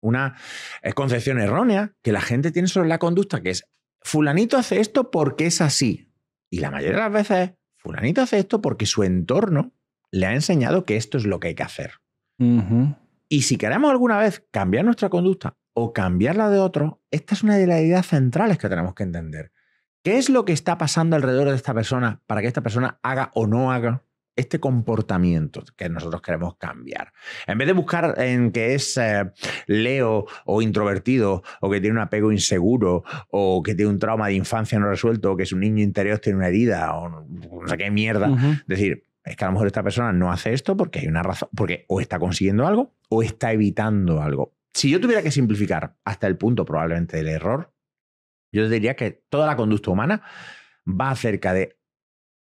una eh, concepción errónea que la gente tiene sobre la conducta, que es, fulanito hace esto porque es así. Y la mayoría de las veces, fulanito hace esto porque su entorno le ha enseñado que esto es lo que hay que hacer. Y si queremos alguna vez cambiar nuestra conducta o cambiar la de otro, esta es una de las ideas centrales que tenemos que entender. ¿Qué es lo que está pasando alrededor de esta persona para que esta persona haga o no haga? este comportamiento que nosotros queremos cambiar. En vez de buscar en que es eh, leo o introvertido o que tiene un apego inseguro o que tiene un trauma de infancia no resuelto o que su niño interior tiene una herida o no sé qué mierda, decir, es que a lo mejor esta persona no hace esto porque hay una razón, porque o está consiguiendo algo o está evitando algo. Si yo tuviera que simplificar hasta el punto probablemente del error, yo diría que toda la conducta humana va acerca de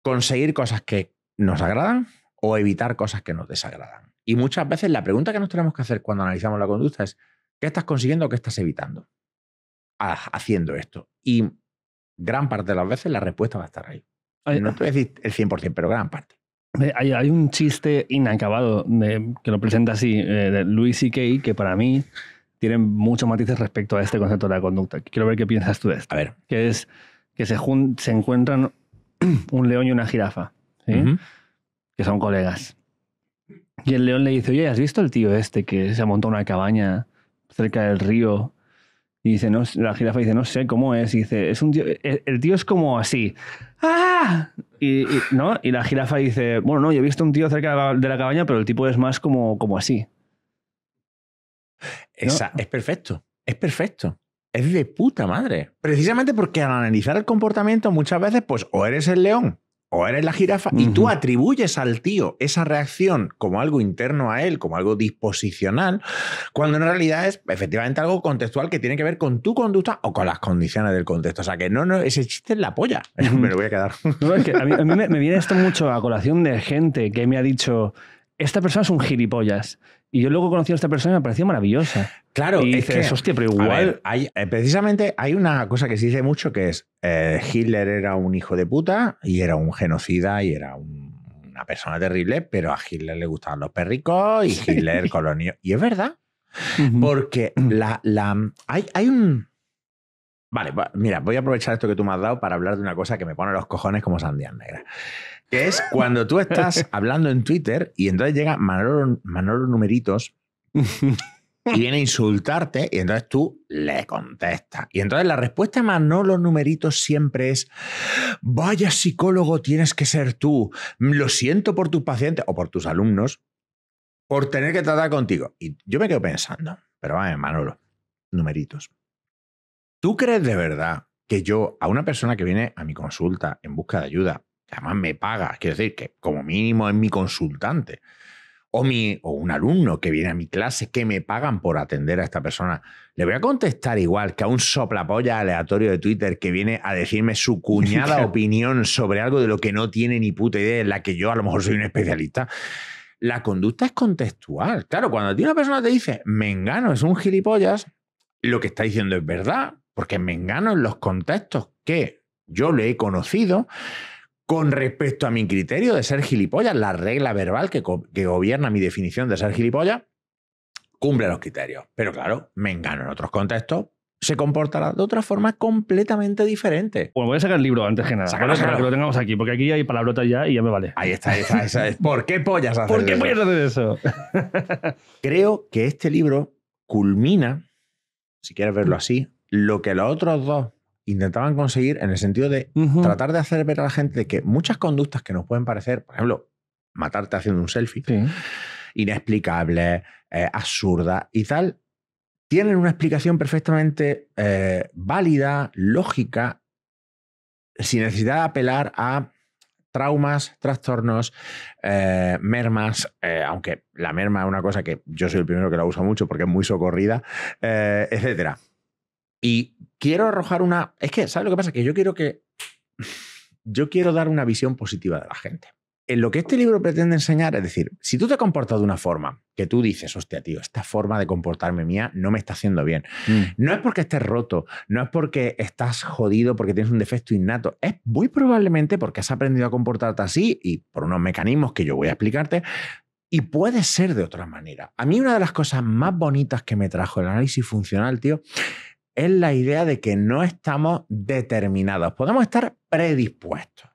conseguir cosas que nos agradan o evitar cosas que nos desagradan. Y muchas veces la pregunta que nos tenemos que hacer cuando analizamos la conducta es, ¿qué estás consiguiendo o qué estás evitando haciendo esto? Y gran parte de las veces la respuesta va a estar ahí. No te a decir el 100%, pero gran parte. Eh, hay, un chiste inacabado que lo presenta así, eh, de y C.K., que para mí tienen muchos matices respecto a este concepto de la conducta. Quiero ver qué piensas tú de esto. A ver. Que es que se, se encuentran un león y una jirafa que son colegas. Y el león le dice, oye, ¿has visto el tío este que se ha montado una cabaña cerca del río? Y dice, no, la jirafa dice, no sé cómo es. Y dice, es un e, el, tío es como así. ¡Ah! Y, ¿no? y la jirafa dice, bueno, no, yo he visto un tío cerca de la, cabaña, pero el tipo es más como, como así. Esa, Es perfecto, es perfecto. Es de puta madre. Precisamente porque al analizar el comportamiento muchas veces, pues o eres el león o eres la jirafa y tú atribuyes al tío esa reacción como algo interno a él, como algo disposicional, cuando en realidad es efectivamente algo contextual que tiene que ver con tu conducta o con las condiciones del contexto. O sea, que no, no ese chiste es la polla. me lo voy a quedar. a mí, me, viene esto mucho a colación de gente que me ha dicho, esta persona es un gilipollas. Y yo luego conocí a esta persona y me pareció maravillosa. Claro, y es hostia, pero igual. hay, eh, precisamente hay una cosa que se dice mucho que es: eh, Hitler era un hijo de puta y era un genocida y era una persona terrible, pero a Hitler le gustaban los perricos y Hitler el Y es verdad. Porque la, la, hay, hay un Vale, mira, voy a aprovechar esto que tú me has dado para hablar de una cosa que me pone los cojones como sandía negra. Que es cuando tú estás hablando en Twitter y entonces llega Manolo, Manolo Numeritos y viene a insultarte y entonces tú le contestas. Y entonces la respuesta de Manolo Numeritos siempre es, vaya psicólogo tienes que ser tú, lo siento por tus pacientes o por tus alumnos por tener que tratar contigo. Y yo me quedo pensando, pero vale, Manolo, Numeritos. ¿Tú crees de verdad que yo, a una persona que viene a mi consulta en busca de ayuda, que además me paga, quiero decir, que como mínimo es mi consultante, o, mi, o un alumno que viene a mi clase, que me pagan por atender a esta persona, le voy a contestar igual que a un soplapolla aleatorio de Twitter que viene a decirme su cuñada opinión sobre algo de lo que no tiene ni puta idea, en la que yo a lo mejor soy un especialista la conducta es contextual. Claro, cuando a ti una persona te dice, me engano, es un gilipollas, lo que está diciendo es verdad, porque engano en los contextos que yo le he conocido, con respecto a mi criterio de ser gilipollas, la regla verbal que, que gobierna mi definición de ser gilipollas, cumple los criterios. Pero claro, me engano en otros contextos se comportará de otra forma completamente diferente. Bueno, voy a sacar el libro antes que nada. Sácalo, para que lo tengamos aquí, porque aquí hay palabrotas ya y ya me vale. Ahí está, esa, es. ¿Por qué pollas ¿Por qué pollas eso? Creo que este libro culmina, si quieres verlo mm. así, lo que los otros dos intentaban conseguir en el sentido de tratar de hacer ver a la gente que muchas conductas que nos pueden parecer, por ejemplo, matarte haciendo un selfie, inexplicable, eh, absurda y tal, tienen una explicación perfectamente eh, válida, lógica, sin necesidad de apelar a traumas, trastornos, eh, mermas, aunque la merma es una cosa que yo soy el primero que la uso mucho porque es muy socorrida, etcétera. Y quiero arrojar una... Es que, ¿sabes lo que pasa? Que yo quiero que... Yo quiero dar una visión positiva de la gente. En lo que este libro pretende enseñar, es decir, si tú te comportas de una forma que tú dices, hostia, tío, esta forma de comportarme mía no me está haciendo bien. Mm. No es porque estés roto, no es porque estás jodido, porque tienes un defecto innato. Es muy probablemente porque has aprendido a comportarte así y por unos mecanismos que yo voy a explicarte, y puede ser de otra manera. A mí una de las cosas más bonitas que me trajo el análisis funcional, tío, es la idea de que no estamos determinados, podemos estar predispuestos.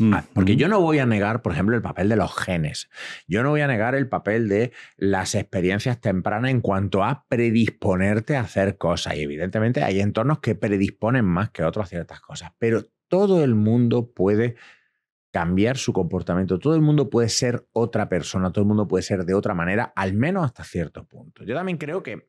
Ah, porque yo no voy a negar, por ejemplo, el papel de los genes. Yo no voy a negar el papel de las experiencias tempranas en cuanto a predisponerte a hacer cosas. Y evidentemente hay entornos que predisponen más que otros a ciertas cosas. Pero todo el mundo puede cambiar su comportamiento. Todo el mundo puede ser otra persona. Todo el mundo puede ser de otra manera, al menos hasta cierto punto. Yo también creo que